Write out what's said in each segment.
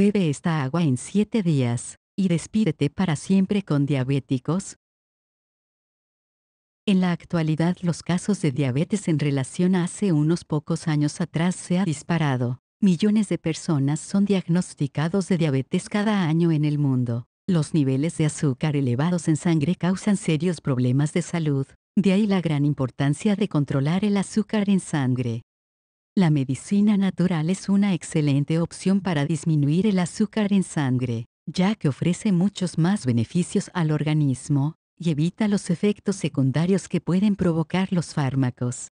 Bebe esta agua en siete días, y despídete para siempre con diabéticos. En la actualidad los casos de diabetes en relación a hace unos pocos años atrás se ha disparado. Millones de personas son diagnosticados de diabetes cada año en el mundo. Los niveles de azúcar elevados en sangre causan serios problemas de salud, de ahí la gran importancia de controlar el azúcar en sangre. La medicina natural es una excelente opción para disminuir el azúcar en sangre, ya que ofrece muchos más beneficios al organismo, y evita los efectos secundarios que pueden provocar los fármacos.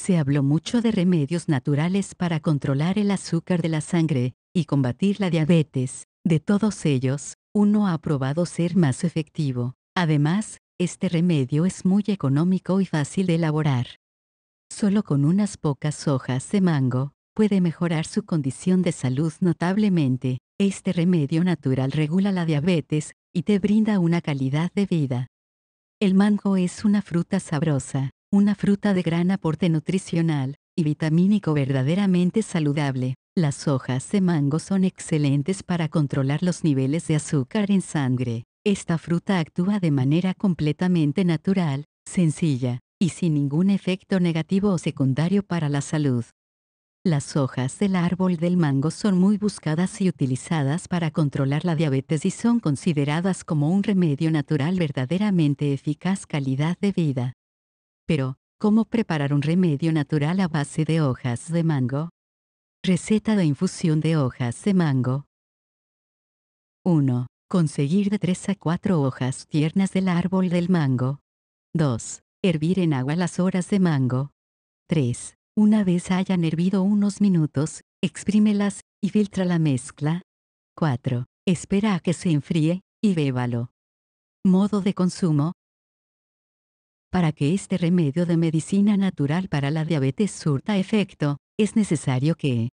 Se habló mucho de remedios naturales para controlar el azúcar de la sangre y combatir la diabetes. De todos ellos, uno ha probado ser más efectivo. Además, este remedio es muy económico y fácil de elaborar solo con unas pocas hojas de mango, puede mejorar su condición de salud notablemente. Este remedio natural regula la diabetes y te brinda una calidad de vida. El mango es una fruta sabrosa, una fruta de gran aporte nutricional y vitamínico verdaderamente saludable. Las hojas de mango son excelentes para controlar los niveles de azúcar en sangre. Esta fruta actúa de manera completamente natural, sencilla, y sin ningún efecto negativo o secundario para la salud. Las hojas del árbol del mango son muy buscadas y utilizadas para controlar la diabetes y son consideradas como un remedio natural verdaderamente eficaz calidad de vida. Pero, ¿cómo preparar un remedio natural a base de hojas de mango? Receta de infusión de hojas de mango. 1. Conseguir de 3 a 4 hojas tiernas del árbol del mango. 2. Hervir en agua las horas de mango. 3. Una vez hayan hervido unos minutos, exprímelas y filtra la mezcla. 4. Espera a que se enfríe y bébalo. Modo de consumo. Para que este remedio de medicina natural para la diabetes surta efecto, es necesario que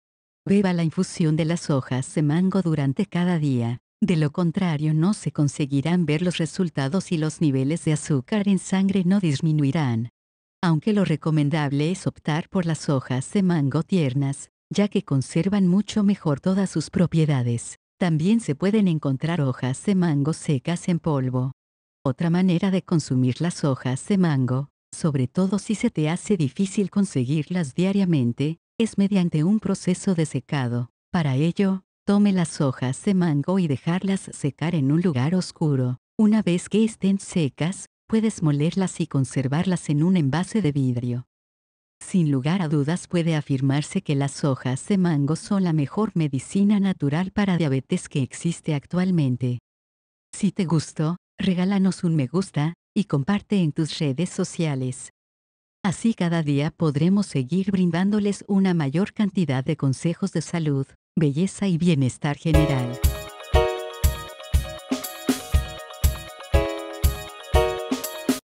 beba la infusión de las hojas de mango durante cada día. De lo contrario no se conseguirán ver los resultados y los niveles de azúcar en sangre no disminuirán. Aunque lo recomendable es optar por las hojas de mango tiernas, ya que conservan mucho mejor todas sus propiedades. También se pueden encontrar hojas de mango secas en polvo. Otra manera de consumir las hojas de mango, sobre todo si se te hace difícil conseguirlas diariamente, es mediante un proceso de secado. Para ello, Tome las hojas de mango y dejarlas secar en un lugar oscuro. Una vez que estén secas, puedes molerlas y conservarlas en un envase de vidrio. Sin lugar a dudas puede afirmarse que las hojas de mango son la mejor medicina natural para diabetes que existe actualmente. Si te gustó, regálanos un me gusta y comparte en tus redes sociales. Así cada día podremos seguir brindándoles una mayor cantidad de consejos de salud belleza y bienestar general.